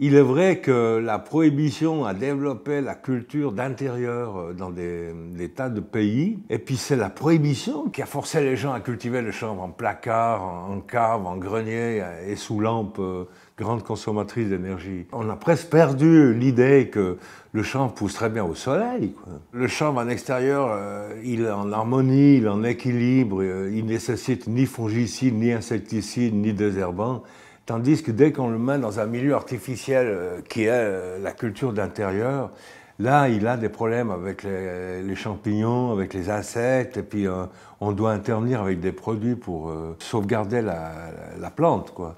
Il est vrai que la prohibition a développé la culture d'intérieur euh, dans des, tas de pays. Et puis c'est la prohibition qui a forcé les gens à cultiver le chanvre en placard, en cave, en grenier et sous lampe, euh, grande consommatrice d'énergie. On a presque perdu l'idée que le chanvre pousse très bien au soleil. Le chanvre en extérieur, euh, il est en harmonie, il est en équilibre, il nécessite ni fongicides, ni insecticide, ni désherbant. Tandis que dès qu'on le met dans un milieu artificiel euh, qui est euh, la culture d'intérieur, là, il a des problèmes avec les, champignons, avec les insectes, et puis euh, on doit intervenir avec des produits pour sauvegarder la, la, plante. Quoi.